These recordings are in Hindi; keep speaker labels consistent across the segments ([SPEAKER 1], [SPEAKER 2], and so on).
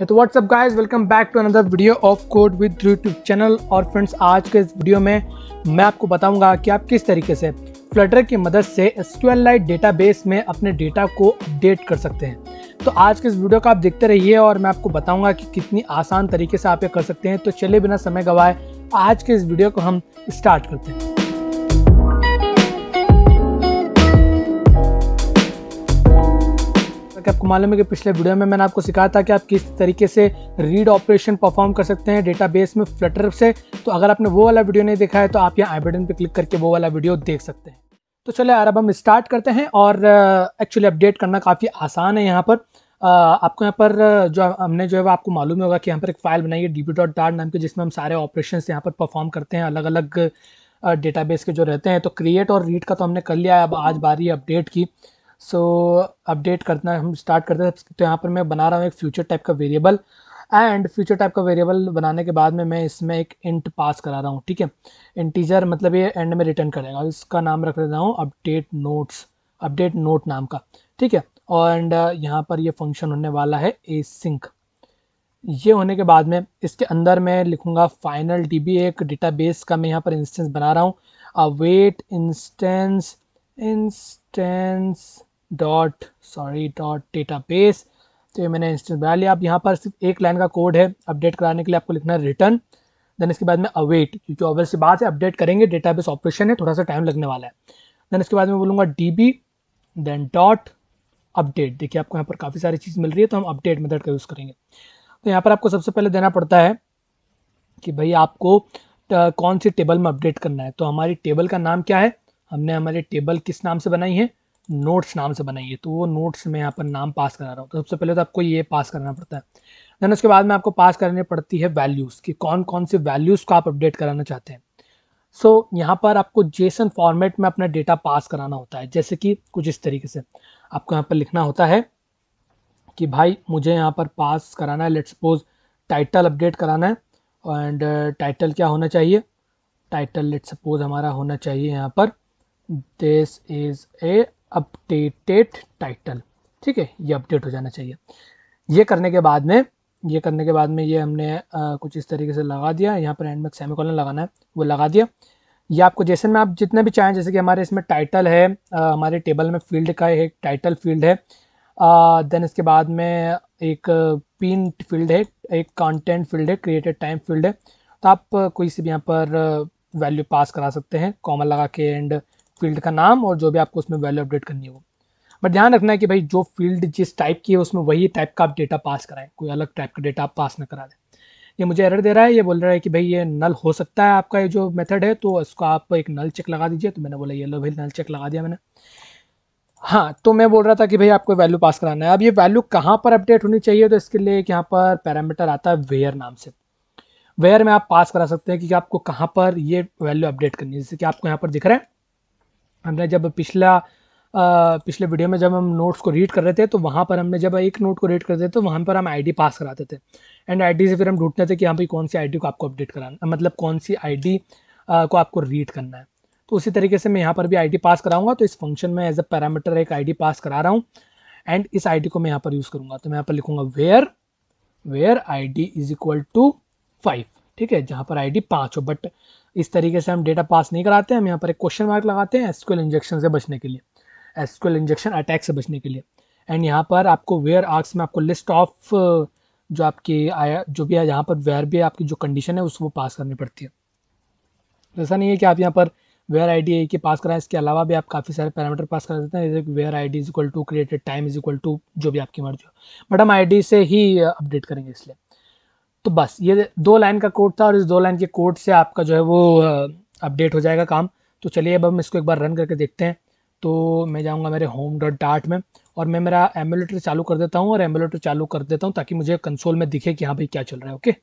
[SPEAKER 1] है तो what's up guys welcome back to another video of code with YouTube channel और फ्रेंड्स आज के इस वीडियो में मैं आपको बताऊंगा कि आप किस तरीके से फ्लटर की मदद से डेटा बेस में अपने डेटा को अपडेट कर सकते हैं तो आज के इस वीडियो को आप देखते रहिए और मैं आपको बताऊंगा कि कितनी आसान तरीके से आप ये कर सकते हैं तो चले बिना समय गवाए आज के इस वीडियो को हम स्टार्ट करते हैं जैसा कि आपको मालूम है कि पिछले वीडियो में मैंने आपको सिखाया था कि आप किस तरीके से रीड ऑपरेशन परफॉर्म कर सकते हैं डेटाबेस में फ्लटर से तो अगर आपने वो वाला वीडियो नहीं देखा है तो आप यहाँ आई बटन पर क्लिक करके वो वाला वीडियो देख सकते हैं तो चले यार अब हम स्टार्ट करते हैं और एक्चुअली uh, अपडेट करना काफ़ी आसान है यहाँ पर uh, आपको यहाँ पर uh, जो हमने जो है वो आपको मालूम होगा कि यहाँ पर एक फ़ाइल बनाई है डी बी डॉट डाट नाम की जिसमें हम सारे ऑपरेशन यहाँ पर परफॉर्म करते हैं अलग अलग डेटाबेस के जो रहते हैं तो क्रिएट और रीड का तो हमने कर लिया है अब आज बारी अपडेट की सो so, अपडेट करना हम स्टार्ट करते हैं तो यहाँ पर मैं बना रहा हूँ एक फ्यूचर टाइप का वेरिएबल एंड फ्यूचर टाइप का वेरिएबल बनाने के बाद में मैं इसमें एक इंट पास करा रहा हूँ ठीक है इंटीजर मतलब ये एंड में रिटर्न करेगा इसका नाम रख देता हूँ अपडेट नोट्स अपडेट नोट नाम का ठीक है और एंड uh, यहाँ पर ये फंक्शन होने वाला है ए सिंक ये होने के बाद में इसके अंदर मैं लिखूँगा फाइनल बी एक बेस का मैं यहाँ पर इंस्टेंस बना रहा हूँ wait instance instance dot sorry dot database तो ये मैंने इंस्टेंस बना लिया आप यहाँ पर सिर्फ एक लाइन का कोड है अपडेट कराने के लिए आपको लिखना है रिटर्न देन इसके बाद में अवेट क्योंकि ऑब्वियस बात है अपडेट करेंगे डेटाबेस ऑपरेशन है थोड़ा सा टाइम लगने वाला है देन इसके बाद में बोलूँगा D B then dot update देखिए आपको यहाँ पर काफ़ी सारी चीज़ मिल रही है तो हम अपडेट मेथड का यूज़ करेंगे तो यहाँ पर आपको सबसे पहले देना पड़ता है कि भाई आपको कौन सी टेबल में अपडेट करना है तो हमारी टेबल का नाम क्या है हमने हमारी टेबल किस नाम से बनाई है नोट्स नाम से बनाइए तो वो नोट्स में यहाँ पर नाम पास करा रहा हूँ तो सबसे पहले तो आपको ये पास करना पड़ता है देन उसके बाद में आपको पास करनी पड़ती है वैल्यूज़ कि कौन कौन से वैल्यूज़ को आप अपडेट कराना चाहते हैं सो so, यहाँ पर आपको जेसन फॉर्मेट में अपना डेटा पास कराना होता है जैसे कि कुछ इस तरीके से आपको यहाँ पर लिखना होता है कि भाई मुझे यहाँ पर पास कराना है लेट सपोज टाइटल अपडेट कराना है एंड टाइटल uh, क्या होना चाहिए टाइटल लेट सपोज हमारा होना चाहिए यहाँ पर this is a updated title ठीक है ये अपडेट हो जाना चाहिए ये करने के बाद में ये करने के बाद में ये हमने आ, कुछ इस तरीके से लगा दिया यहाँ पर एंड में सेमी कॉलन लगाना है वो लगा दिया ये आपको जैसे में आप जितने भी चाहें जैसे कि हमारे इसमें टाइटल है आ, हमारे टेबल में फील्ड का एक टाइटल फील्ड है आ, देन इसके बाद में एक पिन फील्ड है एक कंटेंट फील्ड है क्रिएटेड टाइम फील्ड है तो आप कोई से भी यहाँ पर वैल्यू पास करा सकते हैं कॉमन लगा के एंड फील्ड का नाम और जो भी आपको उसमें वैल्यू अपडेट करनी हो बट ध्यान रखना है कि भाई जो फील्ड जिस टाइप की है उसमें वही टाइप का आप डेटा पास कराएं कोई अलग टाइप का डेटा आप पास ना करा दें ये मुझे एरर दे रहा है ये बोल रहा है कि भाई ये नल हो सकता है आपका ये जो मेथड है तो इसको आप एक नल चेक लगा दीजिए तो मैंने बोला ये लो भाई नल चेक लगा दिया मैंने हाँ तो मैं बोल रहा था कि भाई आपको वैल्यू पास कराना है अब ये वैल्यू कहाँ पर अपडेट होनी चाहिए तो इसके लिए यहाँ पर पैरामीटर आता है वेयर नाम से वेयर में आप पास करा सकते हैं कि आपको कहाँ पर ये वैल्यू अपडेट करनी है जैसे कि आपको यहाँ पर दिख रहा है हमने जब पिछला आ, पिछले वीडियो में जब हम नोट्स को रीड कर रहे थे तो वहाँ पर हमने जब एक नोट को रीड करते थे तो वहाँ पर हम आईडी पास कराते थे एंड आईडी से फिर हम ढूंढते थे कि हाँ भाई कौन सी आईडी को आपको अपडेट कराना मतलब कौन सी आईडी को आपको रीड करना है तो उसी तरीके से मैं यहाँ पर भी आईडी पास कराऊंगा तो इस फंक्शन में एज अ पैरामीटर एक आई पास करा रहा हूँ एंड इस आई को मैं यहाँ पर यूज़ करूँगा तो मैं यहाँ पर लिखूँगा where where I is equal to five ठीक है जहाँ पर आई डी हो बट इस तरीके से हम डेटा पास नहीं कराते हम यहाँ पर एक क्वेश्चन मार्क लगाते हैं एसक्यूएल इंजेक्शन से बचने के लिए एसक्यूएल इंजेक्शन अटैक से बचने के लिए एंड यहाँ पर आपको वेयर आर्क्स में आपको लिस्ट ऑफ uh, जो आपकी आया जो भी है यहाँ पर वेयर भी आपकी जो कंडीशन है उसको पास करनी पड़ती है ऐसा नहीं है कि आप यहाँ पर वेयर आई डी के पास कराएं इसके अलावा भी आप काफ़ी सारे पैरामीटर पास करा देते हैं जैसे where I D is equal to created time is equal to जो भी आपकी मर्जी हो बट हम आई से ही अपडेट uh, करेंगे इसलिए तो बस ये दो लाइन का कोड था और इस दो लाइन के कोड से आपका जो है वो अपडेट हो जाएगा काम तो चलिए अब हम इसको एक बार रन करके देखते हैं तो मैं जाऊँगा मेरे होम डॉट डार्ट में और मैं मेरा एम्बुलेटर चालू कर देता हूँ और एम्बुलेटर चालू कर देता हूँ ताकि मुझे कंसोल में दिखे कि हाँ भाई क्या चल रहा है ओके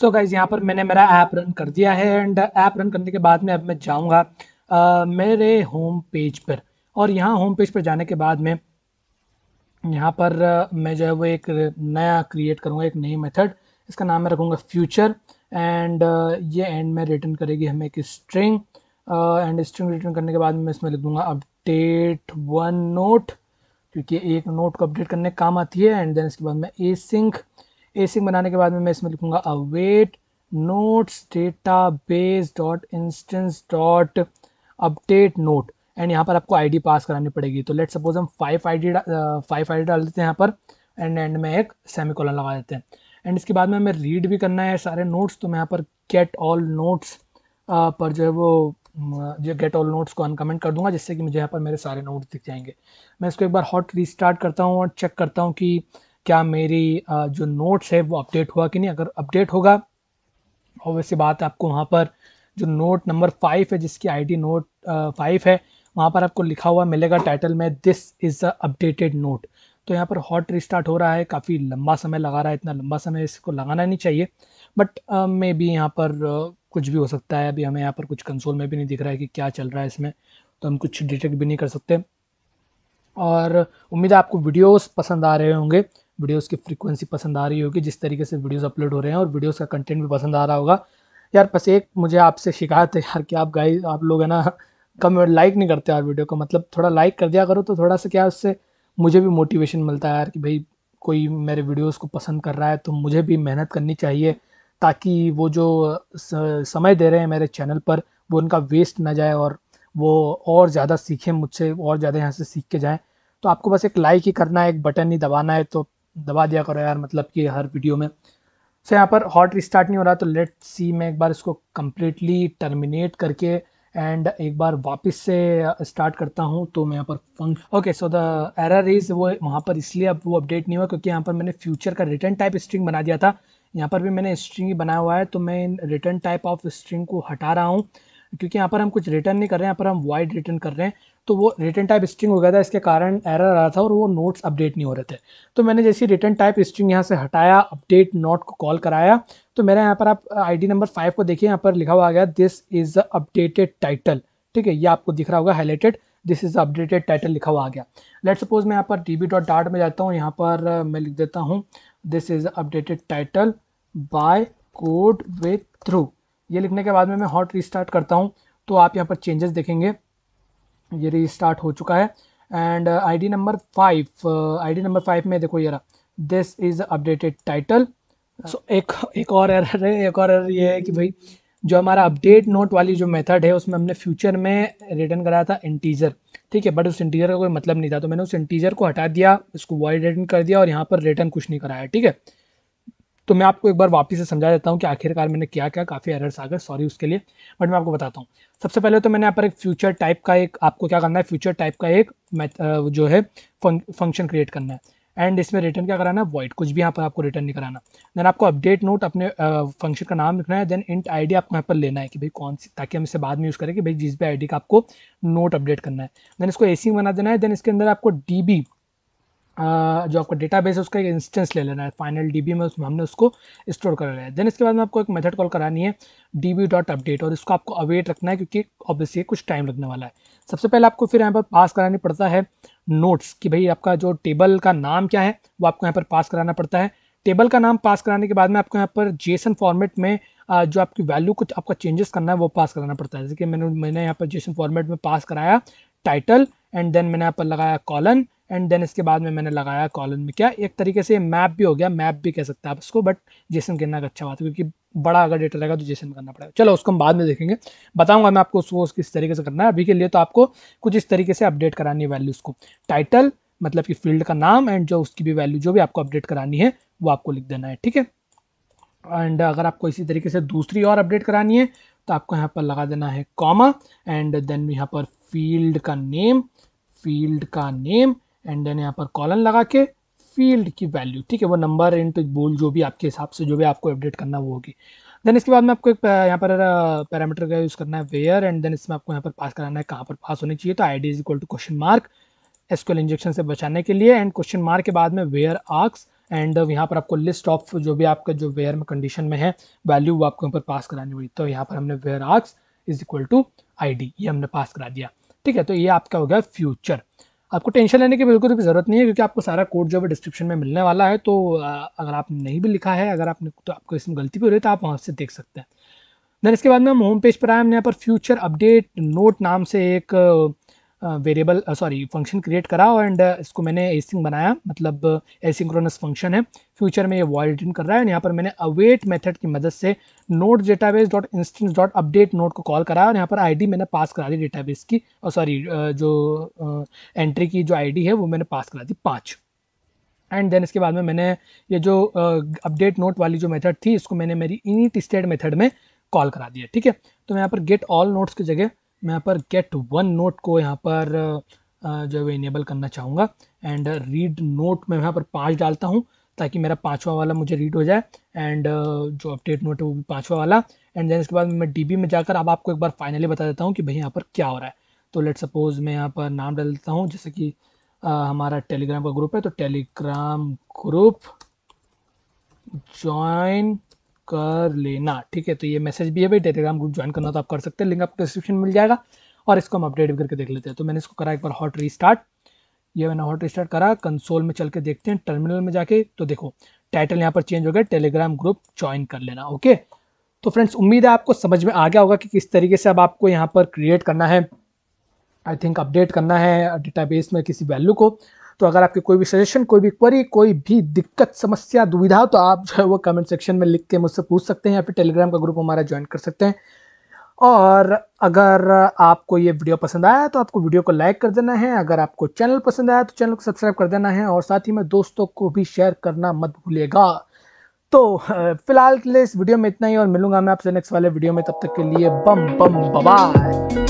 [SPEAKER 1] सो गाइज यहाँ पर मैंने मेरा ऐप रन कर दिया है एंड ऐप रन करने के बाद में अब मैं जाऊँगा मेरे होम पेज पर और यहाँ होम पेज पर जाने के बाद में यहाँ पर मैं जो है वो एक नया क्रिएट करूँगा एक नई मेथड इसका नाम मैं रखूँगा फ्यूचर एंड ये एंड में रिटर्न करेगी हमें एक स्ट्रिंग एंड स्ट्रिंग रिटर्न करने के बाद मैं इसमें लिख दूंगा अपडेट वन नोट क्योंकि एक नोट को अपडेट करने काम आती है एंड देन इसके बाद मैं ए सिंक ए सिंक बनाने के बाद में मैं इसमें लिखूँगा await notes database dot instance dot update note and यहाँ पर आपको आईडी पास करानी पड़ेगी तो लेट सपोज हम फाइव आईडी फाइव आई डाल देते हैं यहाँ पर एंड एंड में एक सेमी कॉलन लगा देते हैं एंड इसके बाद में हमें रीड भी करना है सारे नोट्स तो मैं यहाँ पर गेट ऑल नोट्स पर जो है वो जो गेट ऑल नोट्स को अनकमेंट कर दूंगा जिससे कि मुझे यहाँ पर मेरे सारे नोट्स दिख जाएंगे मैं इसको एक बार हॉट रीस्टार्ट करता हूँ और चेक करता हूँ कि क्या मेरी जो नोट्स है वो अपडेट हुआ कि नहीं अगर अपडेट होगा और वैसे बात आपको वहाँ पर जो नोट नंबर फाइव है जिसकी आईडी नोट फाइव है वहाँ पर आपको लिखा हुआ मिलेगा टाइटल में this is the updated note तो यहाँ पर हॉट रिस्टार्ट हो रहा है काफ़ी लंबा समय लगा रहा है इतना लंबा समय इसको लगाना नहीं चाहिए बट मे बी यहाँ पर uh, कुछ भी हो सकता है अभी हमें यहाँ पर कुछ कंसोल में भी नहीं दिख रहा है कि क्या चल रहा है इसमें तो हम कुछ डिटेक्ट भी नहीं कर सकते और उम्मीद है आपको वीडियोस पसंद आ रहे होंगे वीडियोस की फ्रीक्वेंसी पसंद आ रही होगी जिस तरीके से वीडियोस अपलोड हो रहे हैं और वीडियोस का कंटेंट भी पसंद आ रहा होगा यार बस एक मुझे आपसे शिकायत है यार कि आप गाइस आप लोग है ना कम लाइक नहीं करते यार वीडियो को मतलब थोड़ा लाइक कर दिया करो तो थोड़ा सा क्या उससे मुझे भी मोटिवेशन मिलता है यार कि भाई कोई मेरे वीडियोस को पसंद कर रहा है तो मुझे भी मेहनत करनी चाहिए ताकि वो जो समय दे रहे हैं मेरे चैनल पर वो उनका वेस्ट ना जाए और वो और ज़्यादा सीखें मुझसे और ज़्यादा यहाँ से सीख के जाएँ तो आपको बस एक लाइक ही करना है एक बटन ही दबाना है तो दबा दिया करो यार मतलब कि हर वीडियो में सो यहाँ पर हॉट रिस्टार्ट नहीं हो रहा तो लेट सी मैं एक बार इसको कम्प्लीटली टर्मिनेट करके एंड एक बार वापस से स्टार्ट करता हूँ तो मैं यहाँ पर function okay so the error is वो वहाँ पर इसलिए अब वो अपडेट नहीं हुआ क्योंकि यहाँ पर मैंने फ्यूचर का रिटर्न टाइप स्ट्रिंग बना दिया था यहाँ पर भी मैंने स्ट्रिंग ही बनाया हुआ है तो मैं इन रिटर्न टाइप ऑफ स्ट्रिंग को हटा रहा हूँ क्योंकि यहाँ पर हम कुछ रिटर्न नहीं कर रहे हैं यहाँ पर हम वाइड रिटर्न कर रहे हैं तो वो रिटर्न टाइप स्ट्रिंग हो गया था इसके कारण एरर आ रहा था और वो नोट्स अपडेट नहीं हो रहे थे तो मैंने जैसे रिटर्न टाइप स्ट्रिंग यहाँ से हटाया अपडेट नोट को कॉल कराया तो मेरा यहाँ पर आप आईडी नंबर फाइव को देखिए यहाँ पर लिखा हुआ गया this is the updated title ठीक है ये आपको दिख रहा होगा highlighted this is updated title लिखा हुआ आ गया लेट सपोज मैं यहाँ पर डी बी डॉट डाट में जाता हूँ यहाँ पर uh, मैं लिख देता हूँ this is updated title by code with through ये लिखने के बाद में मैं हॉट रिस्टार्ट करता हूँ तो आप यहाँ पर चेंजेस देखेंगे ये रीस्टार्ट हो चुका है and ID number five ID number five में देखो ये this is updated title so एक एक और एरर है एक और एरर ये है कि भाई जो हमारा अपडेट नोट वाली जो मेथड है उसमें हमने फ्यूचर में रिटर्न कराया था इंटीजर ठीक है बट उस इंटीजर का कोई मतलब नहीं था तो मैंने उस इंटीजर को हटा दिया इसको वॉइड रिटर्न कर दिया और यहाँ पर रिटर्न कुछ नहीं कराया ठीक है तो मैं आपको एक बार वापस से समझा देता हूँ कि आखिरकार मैंने क्या क्या काफ़ी एरर्स आ गए सॉरी उसके लिए बट मैं आपको बताता हूँ सबसे पहले तो मैंने यहाँ पर एक फ्यूचर टाइप का एक आपको क्या करना है फ्यूचर टाइप का एक जो है फंक्शन क्रिएट करना है एंड इसमें रिटर्न क्या कराना है वॉइड कुछ भी यहाँ पर आपको रिटर्न नहीं कराना देन आपको अपडेट नोट अपने फंक्शन uh, का नाम लिखना है देन इंट आईडी आपको यहाँ पर लेना है कि भाई कौन सी ताकि हम इसे बाद में यूज़ करें कि भाई जिस भी आईडी का आपको नोट अपडेट करना है देन इसको एसी बना देना है देन इसके अंदर आपको डी जो आपका डेटाबेस है उसका एक इंस्टेंस ले लेना है फाइनल बी में उसमें हमने उसको स्टोर कर लेना है देन इसके बाद में आपको एक मेथड कॉल करानी है डी बी डॉट अपडेट और इसको आपको अवेट रखना है क्योंकि ऑब्वियसली कुछ टाइम लगने वाला है सबसे पहले आपको फिर यहाँ पर पास करानी पड़ता है नोट्स कि भाई आपका जो टेबल का नाम क्या है वो आपको यहाँ पर पास कराना पड़ता है टेबल का नाम पास कराने के बाद में आपको यहाँ पर जेसन फॉर्मेट में जो आपकी वैल्यू कुछ आपका चेंजेस करना है वो पास कराना पड़ता है जैसे कि मैंने मैंने यहाँ पर जेसन फॉर्मेट में पास कराया टाइटल एंड देन मैंने यहाँ पर लगाया कॉलन एंड देन इसके बाद में मैंने लगाया कॉलन में क्या एक तरीके से मैप भी हो गया मैप भी कह सकते हैं आप उसको बट जेसन करना का अच्छा बात है क्योंकि बड़ा अगर डेटा लगा तो जेसन करना पड़ेगा चलो उसको हम बाद में देखेंगे बताऊंगा मैं आपको उसको किस तरीके से करना है अभी के लिए तो आपको कुछ इस तरीके से अपडेट करानी है वैल्यूज़ को टाइटल मतलब कि फील्ड का नाम एंड जो उसकी भी वैल्यू जो भी आपको अपडेट करानी है वो आपको लिख देना है ठीक है एंड अगर आपको इसी तरीके से दूसरी और अपडेट करानी है तो आपको यहाँ पर लगा देना है कॉमा एंड देन यहाँ पर फील्ड का नेम फील्ड का नेम एंड देन यहाँ पर कॉलन लगा के फील्ड की वैल्यू ठीक है वो नंबर इंटू बोल जो भी आपके हिसाब से जो भी आपको अपडेट करना वो होगी देन इसके बाद में आपको एक यहाँ पर पैरामीटर का यूज़ करना है वेयर एंड देन इसमें आपको यहाँ पर पास कराना है कहाँ पर पास होनी चाहिए तो I D is equal to question mark SQL injection से बचाने के लिए एंड क्वेश्चन मार्क के बाद में वेयर आर्क्स एंड यहाँ पर आपको लिस्ट ऑफ जो भी आपका जो वेयर में कंडीशन में है वैल्यू वो आपको यहाँ पर पास करानी हुई तो यहाँ पर हमने where args is equal to I ये हमने पास करा दिया ठीक है तो ये आपका हो गया फ्यूचर आपको टेंशन लेने की बिल्कुल भी ज़रूरत नहीं है क्योंकि आपको सारा कोड जो है डिस्क्रिप्शन में मिलने वाला है तो अगर आप नहीं भी लिखा है अगर आपने तो आपको इसमें गलती भी हो रही है तो आप वहाँ से देख सकते हैं देन इसके बाद में हम होम पेज पर आए हमने यहाँ पर फ्यूचर अपडेट नोट नाम से एक वेरिएबल सॉरी फंक्शन क्रिएट करा एंड इसको मैंने एसिंग बनाया मतलब एसिंक्रोनस फंक्शन है फ्यूचर में ये वॉल रिटर्न कर रहा है एंड यहाँ पर मैंने अवेट मेथड की मदद से note database dot instance dot update note को कॉल करा और यहाँ पर आईडी मैंने पास करा दी डेटाबेस की और सॉरी जो एंट्री की जो आई है वो मैंने पास करा दी पाँच एंड देन इसके बाद में मैंने ये जो अपडेट नोट वाली जो मेथड थी इसको मैंने मेरी इनिट स्टेट मेथड में कॉल करा दिया ठीक है तो मैं यहाँ पर गेट ऑल नोट्स की जगह मैं यहाँ पर गेट वन नोट को यहाँ पर जो है इनेबल करना चाहूँगा एंड रीड नोट मैं यहाँ पर पाँच डालता हूँ ताकि मेरा पाँचवा वाला मुझे रीड हो जाए एंड जो अपडेट नोट है वो भी पाँचवा वाला एंड देन इसके बाद मैं डी में जाकर अब आपको एक बार फाइनली बता देता हूँ कि भाई यहाँ पर क्या हो रहा है तो लेट सपोज मैं यहाँ पर नाम डाल देता हूँ जैसे कि आ, हमारा टेलीग्राम का ग्रुप है तो टेलीग्राम ग्रुप ज्वाइन कर लेना ठीक है तो ये मैसेज भी है भाई टेलीग्राम ग्रुप ज्वाइन करना तो आप कर सकते हैं लिंक आपको डिस्क्रिप्शन मिल जाएगा और इसको हम अपडेट भी करके देख लेते हैं तो मैंने इसको करा एक बार हॉट रीस्टार्ट ये मैंने हॉट रिस्टार्ट करा कंसोल में चल के देखते हैं टर्मिनल में जाके तो देखो टाइटल यहाँ पर चेंज हो गया टेलीग्राम ग्रुप ज्वाइन कर लेना ओके तो फ्रेंड्स उम्मीद है आपको समझ में आ गया होगा कि किस तरीके से अब आपको यहाँ पर क्रिएट करना है आई थिंक अपडेट करना है डेटाबेस में किसी वैल्यू को तो अगर आपकी कोई भी सजेशन कोई भी क्वेरी कोई भी दिक्कत समस्या दुविधा तो आप जो है वो कमेंट सेक्शन में लिख के मुझसे पूछ सकते हैं या फिर टेलीग्राम का ग्रुप हमारा ज्वाइन कर सकते हैं और अगर आपको ये वीडियो पसंद आया तो आपको वीडियो को लाइक कर देना है अगर आपको चैनल पसंद आया तो चैनल को सब्सक्राइब कर देना है और साथ ही में दोस्तों को भी शेयर करना मत भूलिएगा तो फिलहाल के लिए इस वीडियो में इतना ही और मिलूंगा मैं आपसे नेक्स्ट वाले वीडियो में तब तक के लिए बम बम बबा